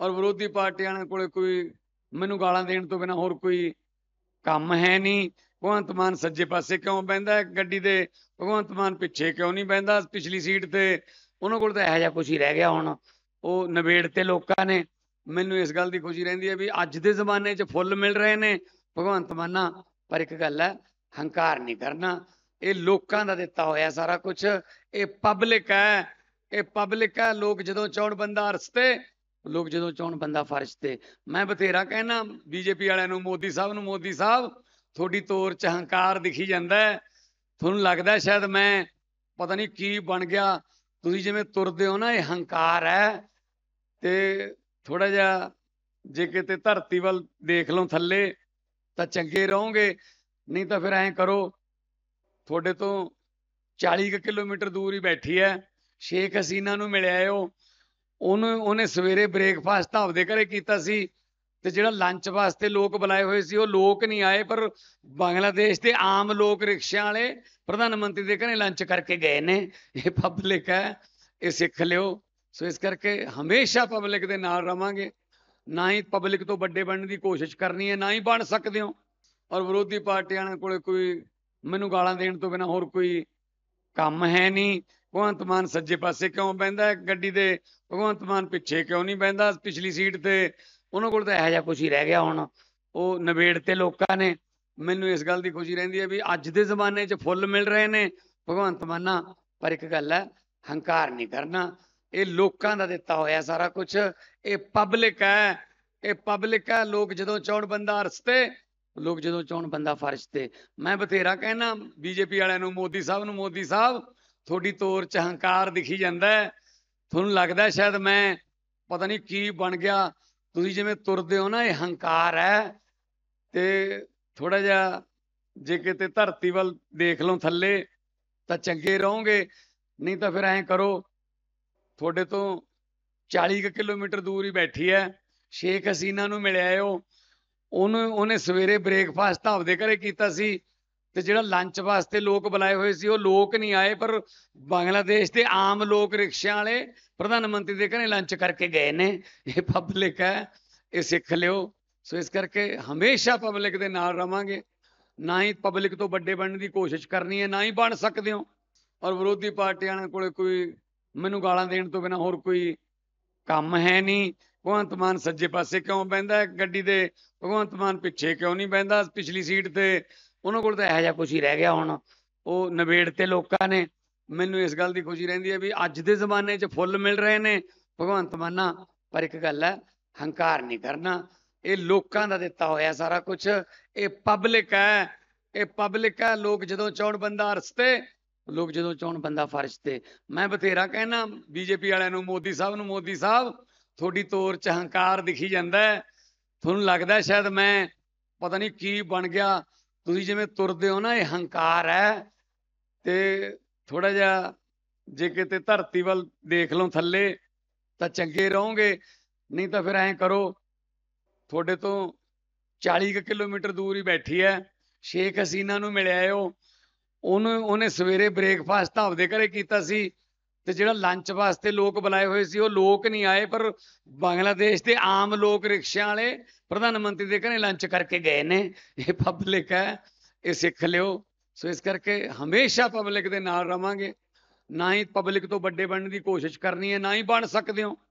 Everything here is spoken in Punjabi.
ਔਰ ਵਿਰੋਧੀ ਪਾਰਟੀਆਂ ਕੋਲੇ ਕੋਈ ਮੈਨੂੰ ਗਾਲਾਂ ਦੇਣ ਤੋਂ ਬਿਨਾ ਹੋਰ ਕੋਈ ਕੰਮ ਹੈ ਨਹੀਂ ਭਗਵੰਤ ਮਾਨ ਸੱਜੇ ਪਾਸੇ ਕਿਉਂ ਬੈੰਦਾ ਗੱਡੀ ਦੇ ਭਗਵੰਤ ਮਾਨ ਪਿੱਛੇ ਕਿਉਂ ਨਹੀਂ ਬੈੰਦਾ ਪਿਛਲੀ ਸੀਟ ਤੇ ਉਹਨਾਂ ਕੋਲ ਤਾਂ ਇਹੋ ਜਿਹਾ ਕੁਝ ਹੀ ਰਹਿ ਗਿਆ ਹੁਣ ਉਹ ਨਵੇੜ ਤੇ ਲੋਕਾਂ ਨੇ ਮੈਨੂੰ ਇਸ ਗੱਲ ਦੀ ਖੁਸ਼ੀ ਰਹਿੰਦੀ ਹੈ ਵੀ ਅੱਜ ਦੇ ਜ਼ਮਾਨੇ 'ਚ ਫੁੱਲ ਮਿਲ ਰਹੇ ਨੇ ਭਗਵੰਤ ਮਾਨਾ ਪਰ ਇੱਕ ਗੱਲ ਹੈ ਹੰਕਾਰ ਨਹੀਂ ਕਰਨਾ ਇਹ ਲੋਕਾਂ ਦਾ ਦਿੱਤਾ ਹੋਇਆ ਸਾਰਾ ਕੁਝ ਇਹ ਪਬਲਿਕ ਹੈ ਇਹ ਪਬਲਿਕ ਹੈ ਲੋਕ ਜਦੋਂ ਚਾਹਣ ਬੰਦਾ ਰਸਤੇ ਲੋਕ ਜਦੋਂ ਚਾਹਣ ਬੰਦਾ ਫਰਸ਼ ਤੇ ਮੈਂ ਬਥੇਰਾ ਕਹਿਣਾ ਬੀਜੇਪੀ ਵਾਲਿਆਂ ਨੂੰ ਮੋਦੀ ਸਾਹਿਬ ਨੂੰ ਮੋਦੀ ਸਾਹਿਬ ਤੁਹਾਡੀ ਤੋਰ ਚ ਹੰਕਾਰ ਦਿਖੀ ਜਾਂਦਾ ਹੈ ਤੁਹਾਨੂੰ ਲੱਗਦਾ ਸ਼ਾਇਦ ਮੈਂ ਪਤਾ ਨਹੀਂ ਕੀ ਬਣ ਗਿਆ ਤੁਸੀਂ ਜਿਵੇਂ ਤੁਰਦੇ ਹੋ ਨਾ ਇਹ ਹੰਕਾਰ ਹੈ ਤੇ ਥੋੜਾ ਜਿਹਾ ਜੇ ਕਿਤੇ ਧਰਤੀ ਵੱਲ ਦੇਖ ਲਓ ਥੱਲੇ ਤਾਂ ਚੰਗੇ ਰਹੋਗੇ ਨਹੀਂ ਤਾਂ ਫਿਰ ਐਂ ਕਰੋ ਤੁਹਾਡੇ ਤੋਂ 40 ਕਿਲੋਮੀਟਰ ਦੂਰ ਹੀ ਬੈਠੀ ਹੈ ਸ਼ੇਖ ਹਸੀਨਾ ਨੂੰ ਮਿਲਿਆ ਹੋ ਉਹਨੂੰ ਉਹਨੇ ਸਵੇਰੇ ਬ੍ਰੇਕਫਾਸਟ ਤਾਂ ਆਪਦੇ ਘਰੇ ਕੀਤਾ ਸੀ ਤੇ ਜਿਹੜਾ ਲੰਚ ਵਾਸਤੇ ਲੋਕ ਬੁਲਾਏ ਹੋਏ ਸੀ ਉਹ ਲੋਕ ਨਹੀਂ ਆਏ ਪਰ ਬੰਗਲਾਦੇਸ਼ ਦੇ ਆਮ ਲੋਕ ਰਿਕਸ਼ਿਆਂ ਵਾਲੇ ਪ੍ਰਧਾਨ ਮੰਤਰੀ ਦੇ ਘਰੇ ਲੰਚ ਕਰਕੇ ਗਏ ਨੇ ਇਹ ਪਬਲਿਕ ਹੈ ਇਹ ਸਿੱਖ ਲਿਓ ਸੋ ਇਸ ਕਰਕੇ ਹਮੇਸ਼ਾ ਪਬਲਿਕ ਦੇ ਨਾਲ ਰਵਾਂਗੇ ਨਾ ਹੀ ਪਬਲਿਕ ਤੋਂ ਵੱਡੇ ਬਣਨ ਦੀ ਕੋਸ਼ਿਸ਼ ਕਰਨੀ ਹੈ ਨਾ ਹੀ ਬਣ ਸਕਦੇ ਹੋ ਔਰ ਵਿਰੋਧੀ ਪਾਰਟੀਆਂ ਕੋਲੇ ਕੋਈ ਮੈਨੂੰ ਗਾਲਾਂ ਦੇਣ ਤੋਂ ਬਿਨਾ ਹੋਰ ਕੋਈ ਕੰਮ ਹੈ ਨਹੀਂ ਭਗਵੰਤ ਮਾਨ ਸੱਜੇ ਪਾਸੇ ਕਿਉਂ ਬੈੰਦਾ ਗੱਡੀ ਦੇ ਭਗਵੰਤ ਮਾਨ ਪਿੱਛੇ ਕਿਉਂ ਨਹੀਂ ਬੈੰਦਾ ਪਿਛਲੀ ਸੀਟ ਤੇ ਉਹਨਾਂ ਕੋਲ ਤਾਂ ਇਹੋ ਜਿਹਾ ਕੁਝ ਹੀ ਰਹਿ ਗਿਆ ਹੁਣ ਉਹ ਨਵੇੜ ਤੇ ਲੋਕਾਂ ਨੇ ਮੈਨੂੰ ਇਸ ਗੱਲ ਦੀ ਖੁਸ਼ੀ ਰਹਿੰਦੀ ਹੈ ਵੀ ਅੱਜ ਦੇ ਜ਼ਮਾਨੇ 'ਚ ਫੁੱਲ ਮਿਲ ਰਹੇ ਨੇ ਭਗਵੰਤ ਮਾਨਾ ਪਰ ਇੱਕ ਗੱਲ ਹੈ ਹੰਕਾਰ ਨਹੀਂ ਕਰਨਾ ਇਹ ਲੋਕਾਂ ਦਾ ਦਿੱਤਾ ਹੋਇਆ ਸਾਰਾ ਕੁਝ ਇਹ ਪਬਲਿਕ ਹੈ ਇਹ ਪਬਲਿਕ ਹੈ ਲੋਕ ਜਦੋਂ ਚੌਣ ਬੰਦਾ ਅਰਸ ਤੇ ਲੋਕ ਜਦੋਂ ਚੌਣ ਬੰਦਾ ਫਰਸ਼ ਤੇ ਮੈਂ ਬਥੇਰਾ ਕਹਿਣਾ ਬੀਜੇਪੀ ਵਾਲਿਆਂ ਨੂੰ ਮੋਦੀ ਸਾਹਿਬ ਨੂੰ ਮੋਦੀ ਸਾਹਿਬ ਤੁਹਾਡੀ ਤੌਰ ਚ ਹੰਕਾਰ ਦਿਖੀ ਜਾਂਦਾ ਤੁਹਾਨੂੰ ਲੱਗਦਾ ਸ਼ਾਇਦ ਮੈਂ ਪਤਾ ਨਹੀਂ ਕੀ ਬਣ ਗਿਆ ਤੁਸੀਂ ਜਿਵੇਂ ਤੁਰਦੇ ਹੋ ਨਾ ਇਹ ਹੰਕਾਰ ਹੈ ਤੇ ਥੋੜਾ ਜਿਹਾ ਜੇ ਕਿਤੇ ਧਰਤੀ ਵੱਲ ਦੇਖ ਲਓ ਥੱਲੇ ਤਾਂ ਚੰਗੇ ਰਹੋਗੇ ਨਹੀਂ ਤਾਂ ਫਿਰ ਐਂ ਕਰੋ ਤੁਹਾਡੇ ਤੋਂ 40 ਕਿਲੋਮੀਟਰ ਦੂਰ ਹੀ ਬੈਠੀ ਹੈ ਸ਼ੇਖ ਹਸੀਨਾ ਨੂੰ ਮਿਲਿਆ ਓ ਉਹਨੂੰ ਉਹਨੇ ਸਵੇਰੇ ਬ੍ਰੇਕਫਾਸਟ ਆਪਦੇ ਘਰੇ ਕੀਤਾ ਸੀ ਤੇ ਜਿਹੜਾ ਲੰਚ ਵਾਸਤੇ ਲੋਕ ਬੁਲਾਏ ਹੋਏ ਸੀ ਉਹ ਲੋਕ ਨਹੀਂ ਆਏ ਪਰ ਬੰਗਲਾਦੇਸ਼ ਦੇ ਆਮ ਲੋਕ ਰਿਕਸ਼ਿਆਂ ਵਾਲੇ ਪ੍ਰਧਾਨ ਮੰਤਰੀ ਦੇ ਘਰੇ ਲੰਚ ਕਰਕੇ ਗਏ ਨੇ ਇਹ ਪਬਲਿਕ ਹੈ ਇਹ ਸਿੱਖ ਲਿਓ ਸੋ ਇਸ ਕਰਕੇ ਹਮੇਸ਼ਾ ਪਬਲਿਕ ਦੇ ਨਾਲ ਰਵਾਂਗੇ ਨਾ ਹੀ ਪਬਲਿਕ ਤੋਂ ਵੱਡੇ ਬਣਨ ਦੀ ਕੋਸ਼ਿਸ਼ ਕਰਨੀ ਹੈ ਨਾ ਹੀ ਬਣ ਸਕਦੇ ਹੋ ਔਰ ਵਿਰੋਧੀ ਪਾਰਟੀਆਂ ਕੋਲੇ ਕੋਈ ਮੈਨੂੰ ਗਾਲਾਂ ਦੇਣ ਤੋਂ ਬਿਨਾ ਹੋਰ ਕੋਈ ਕੰਮ ਹੈ ਨਹੀਂ ਭਗਵੰਤ ਮਾਨ ਸੱਜੇ ਪਾਸੇ ਕਿਉਂ ਬੈੰਦਾ ਗੱਡੀ ਦੇ ਭਗਵੰਤ ਮਾਨ ਪਿੱਛੇ ਕਿਉਂ ਨਹੀਂ ਬੈੰਦਾ ਪਿਛਲੀ ਸੀਟ ਤੇ ਉਹਨਾਂ ਕੋਲ ਤਾਂ ਇਹੋ ਜਿਹਾ ਕੁਝ ਹੀ ਰਹਿ ਗਿਆ ਹੁਣ ਉਹ ਨਵੇੜ ਤੇ ਲੋਕਾਂ ਨੇ ਮੈਨੂੰ ਇਸ ਗੱਲ ਦੀ ਖੁਸ਼ੀ ਰਹਿੰਦੀ ਹੈ ਵੀ ਅੱਜ ਦੇ ਜ਼ਮਾਨੇ 'ਚ ਫੁੱਲ ਮਿਲ ਰਹੇ ਨੇ ਭਗਵੰਤ ਮਾਨਾ ਪਰ ਇੱਕ ਗੱਲ ਹੈ ਹੰਕਾਰ ਨਹੀਂ ਕਰਨਾ ਇਹ ਲੋਕਾਂ ਦਾ ਦਿੱਤਾ ਹੋਇਆ ਸਾਰਾ ਕੁਝ ਇਹ ਪਬਲਿਕ ਹੈ ਇਹ ਪਬਲਿਕ ਹੈ ਲੋਕ ਜਦੋਂ ਚੌਣ ਬੰਦਾ ਅਰਸ ਤੇ ਲੋਕ ਜਦੋਂ ਚੌਣ ਬੰਦਾ ਫਰਸ਼ ਤੇ ਮੈਂ ਬਥੇਰਾ ਕਹਿਣਾ ਬੀਜੇਪੀ ਵਾਲਿਆਂ ਨੂੰ ਮੋਦੀ ਸਾਹਿਬ ਨੂੰ ਮੋਦੀ ਸਾਹਿਬ ਤੁਹਾਡੀ ਤੋਰ ਚ ਹੰਕਾਰ ਦਿਖੀ ਜਾਂਦਾ ਹੈ ਤੁਹਾਨੂੰ ਲੱਗਦਾ ਸ਼ਾਇਦ ਮੈਂ ਪਤਾ ਨਹੀਂ ਕੀ ਬਣ ਗਿਆ ਤੁਸੀਂ ਜਿਵੇਂ ਤੁਰਦੇ ਹੋ ਨਾ ਇਹ ਹੰਕਾਰ ਹੈ ਤੇ ਥੋੜਾ ਜਿਹਾ ਜੇ ਕਿਤੇ ਧਰਤੀ ਵੱਲ ਦੇਖ ਲਓ ਥੱਲੇ ਤਾਂ ਚੰਗੇ ਰਹੋਗੇ ਨਹੀਂ ਤਾਂ ਫਿਰ ਐਂ ਕਰੋ ਤੁਹਾਡੇ ਤੋਂ 40 ਕਿਲੋਮੀਟਰ ਦੂਰ ਹੀ ਬੈਠੀ ਹੈ ਸ਼ੇਖ ਹਸੀਨਾ ਨੂੰ ਮਿਲਿਆ ਹੋ ਉਹਨੂੰ ਉਹਨੇ ਸਵੇਰੇ ਬ੍ਰੇਕਫਾਸਟ ਆਪਦੇ ਘਰੇ ਕੀਤਾ ਸੀ ਤੇ ਜਿਹੜਾ ਲੰਚ ਵਾਸਤੇ ਲੋਕ ਬੁਲਾਏ ਹੋਏ ਸੀ ਉਹ ਲੋਕ ਨਹੀਂ ਆਏ ਪਰ ਬੰਗਲਾਦੇਸ਼ ਦੇ ਆਮ ਲੋਕ ਰਿਕਸ਼ਿਆਂ ਵਾਲੇ ਪ੍ਰਧਾਨ ਮੰਤਰੀ ਦੇ ਘਰੇ ਲੰਚ ਕਰਕੇ ਗਏ ਨੇ ਇਹ ਪਬਲਿਕ ਹੈ ਇਹ ਸਿੱਖ ਲਿਓ ਸੋ ਇਸ ਕਰਕੇ ਹਮੇਸ਼ਾ ਪਬਲਿਕ ਦੇ ਨਾਲ ਰਵਾਂਗੇ ਨਾ ਹੀ ਪਬਲਿਕ ਤੋਂ ਵੱਡੇ ਬਣਨ ਦੀ ਕੋਸ਼ਿਸ਼ ਕਰਨੀ ਹੈ ਨਾ ਹੀ ਬਣ ਸਕਦੇ ਹੋ